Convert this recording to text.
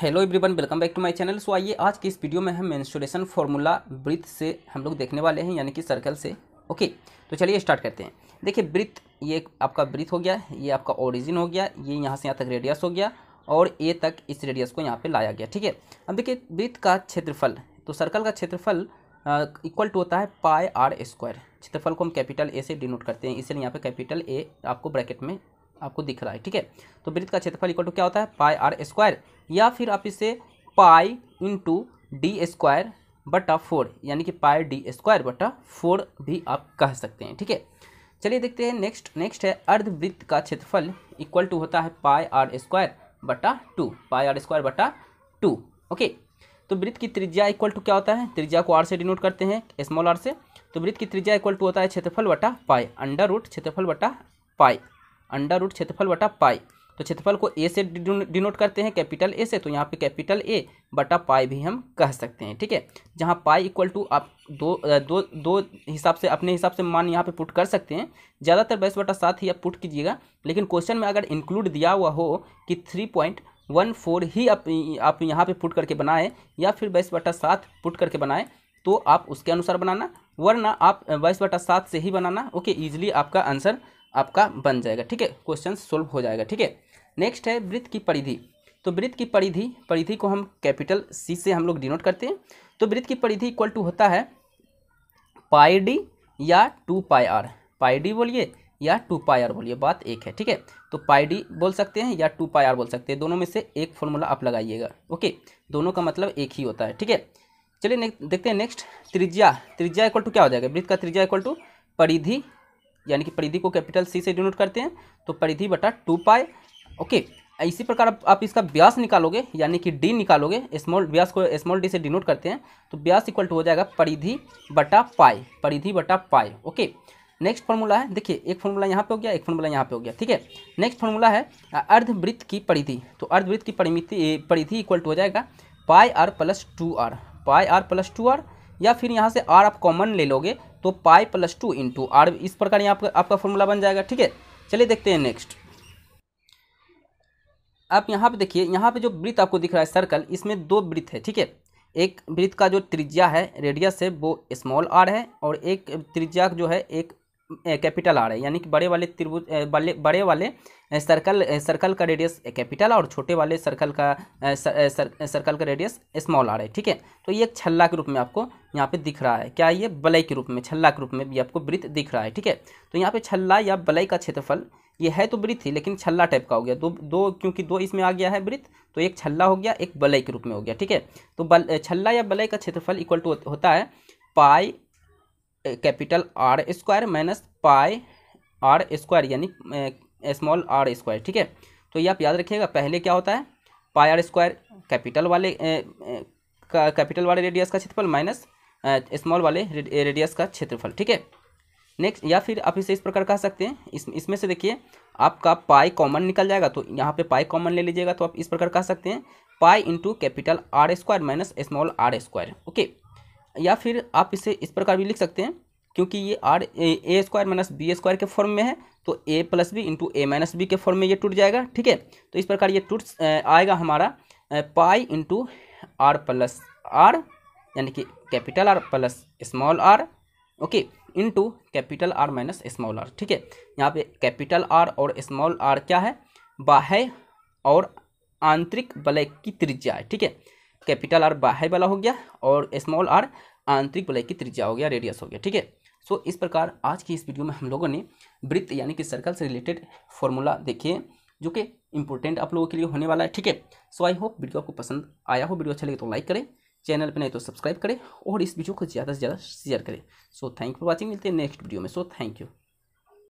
hello everyone welcome back to my channel so आइए आज की इस वीडियो में हम मेंस्ट्रुएशन फॉर्मूला ब्रिथ से हम लोग देखने वाले हैं यानी कि सर्कल से ओके तो चलिए स्टार्ट करते हैं देखिए ब्रिथ ये आपका ब्रिथ हो गया ये आपका ओरिजिन हो गया ये यहाँ से यहाँ तक रेडियस हो गया और ए तक इस रेडियस को यहाँ पर लाया गया ठीक है अब देखिए ब्रिथ का क्षेत्रफल तो सर्कल का क्षेत्रफल इक्वल टू होता है पाए आर स्क्वायर क्षेत्रफल को हम कैपिटल ए से डिनोट करते हैं इसलिए यहाँ पर कैपिटल ए आपको ब्रैकेट में आपको दिख रहा है ठीक है तो वृत्त का क्षेत्रफल इक्वल टू क्या होता है पाई आर स्क्वायर या फिर आप इसे पाई इंटू डी स्क्वायर बटा फोर यानी कि पाई डी स्क्वायर बटा फोर भी आप कह सकते हैं ठीक है चलिए देखते हैं नेक्स्ट नेक्स्ट है अर्धवृत्त का क्षेत्रफल इक्वल टू होता है पाई आर स्क्वायर बटा टू पाई आर स्क्वायर बटा टू ओके तो वृत्त की त्रिज्या इक्वल टू क्या होता है त्रिज्या को आर से डिनोट करते हैं स्मॉल आर से तो वृत्त की त्रिज्या इक्वल टू होता है क्षेत्रफल बटा पाई अंडर रूट क्षेत्रफल बटा पाई अंडर रूट क्षेत्रफल बटा पाई तो क्षेत्रफल को ए से डिनोट करते हैं कैपिटल ए से तो यहाँ पे कैपिटल ए बटा पाई भी हम कह सकते हैं ठीक है जहाँ पाई इक्वल टू आप दो दो दो हिसाब से अपने हिसाब से मान यहाँ पे पुट कर सकते हैं ज़्यादातर बाईस बटा सात ही आप पुट कीजिएगा लेकिन क्वेश्चन में अगर इंक्लूड दिया हुआ हो कि थ्री पॉइंट वन फोर ही आप आप यहाँ पर पुट करके बनाएं या फिर बाईस बटा सात पुट करके बनाएं तो आप उसके अनुसार बनाना वरना आप बाईस बटा सात से ही बनाना ओके ईजिली आपका आंसर आपका बन जाएगा ठीक है क्वेश्चन सोल्व हो जाएगा ठीक है नेक्स्ट है वृत्त की परिधि तो वृत्त की परिधि परिधि को हम कैपिटल सी से हम लोग डिनोट करते हैं तो वृत्त की परिधि इक्वल टू होता है पाई डी या two pi R pi D बोलिए या टू पाई आर बोलिए बात एक है ठीक है तो पाई डी बोल सकते हैं या टू पाई आर बोल सकते हैं दोनों में से एक फॉर्मूला आप लगाइएगा ओके दोनों का मतलब एक ही होता है ठीक है चलिए देखते हैं नेक्स्ट त्रिज्या त्रिज्या इक्वल टू क्या हो जाएगा वृत्त का त्रिज्या इक्वल टू परिधि यानी कि परिधि को कैपिटल सी से डिनोट करते हैं तो परिधि बटा टू पाए ओके इसी प्रकार आप, आप इसका व्यास निकालोगे यानी कि डी निकालोगे स्मॉल व्यास को स्मॉल डी से डिनोट करते हैं तो ब्यास इक्वल टू हो जाएगा परिधि बटा पाए परिधि बटा पाए ओके नेक्स्ट फॉर्मूला है देखिए एक फॉर्मूला यहाँ पे हो गया एक फॉर्मूला यहाँ पे हो गया ठीक है नेक्स्ट फॉर्मूला है अर्धवृत्त की परिधि तो अर्धवृत्त की परिमिति परिधि इक्वल टू हो जाएगा pi R plus two R pi R plus two R या फिर यहाँ से आर आप कॉमन ले लोगे तो pi plus two into R इस प्रकार यहाँ आपका आपका फॉर्मूला बन जाएगा ठीक है चलिए देखते हैं नेक्स्ट आप यहाँ पे देखिए यहाँ पे जो वृत्त आपको दिख रहा है सर्कल इसमें दो वृत्त है ठीक है एक वृत्त का जो त्रिज्या है रेडियस है वो स्मॉल आर है और एक त्रिज्या जो है एक कैपिटल आर है यानी कि बड़े वाले त्रिभुज बड़े वाले सर्कल सर्कल का रेडियस कैपिटल और छोटे वाले सर्कल का सर, सर, सर्कल का रेडियस स्मॉल आर है ठीक है तो ये एक छल्ला के रूप में आपको यहाँ पे दिख रहा है क्या ये बलई के रूप में छल्ला के रूप में भी आपको वृत्त दिख रहा है ठीक है तो यहाँ पे छल्ला या बलई का क्षेत्रफल ये है तो वृत्त ही लेकिन छल्ला टाइप का हो गया दो दो क्योंकि दो इसमें आ गया है वृत्त तो एक छल्ला हो गया एक बलई के रूप में हो गया ठीक है तो बल छल्ला या बलई का क्षेत्रफल इक्वल टू होता है pi capital R square minus pi R square यानी स्मॉल आर स्क्वायर ठीक है तो ये आप याद रखिएगा पहले क्या होता है पाई आर स्क्वायर कैपिटल वाले कैपिटल वाले रेडियस का क्षेत्रफल माइनस स्मॉल वाले रेडियस का क्षेत्रफल ठीक है नेक्स्ट या फिर आप इसे इस प्रकार कह सकते हैं इस इसमें से देखिए आपका पाई कॉमन निकल जाएगा तो यहाँ पे पाई कॉमन ले लीजिएगा तो आप इस प्रकार कह सकते हैं pi into capital R square minus small R square okay या फिर आप इसे इस प्रकार भी लिख सकते हैं क्योंकि ये आर A, square minus B square के फॉर्म में है तो A plus B into A minus B के फॉर्म में ये टूट जाएगा ठीक है तो इस प्रकार ये टूट आएगा हमारा pi into R plus R यानी कि capital R plus small R okay into capital R minus small R ठीक है यहाँ पे कैपिटल आर और स्मॉल आर क्या है बाह्य और आंतरिक बलय की त्रिज्या है ठीक है कैपिटल आर बाहर वाला हो गया और स्मॉल आर आंतरिक वलय की त्रिज्या हो गया रेडियस हो गया ठीक है सो इस प्रकार आज की इस वीडियो में हम लोगों ने वृत्त यानी कि सर्कल से रिलेटेड फॉर्मूला देखे जो कि इंपॉर्टेंट आप लोगों के लिए होने वाला है ठीक है सो आई होप वीडियो आपको पसंद आया हो वीडियो अच्छा लगे तो लाइक करें चैनल पर नहीं तो सब्सक्राइब करें और इस वीडियो को ज़्यादा से ज़्यादा शेयर करें सो थैंक फॉर वॉचिंग मिलते हैं नेक्स्ट वीडियो में सो थैंक यू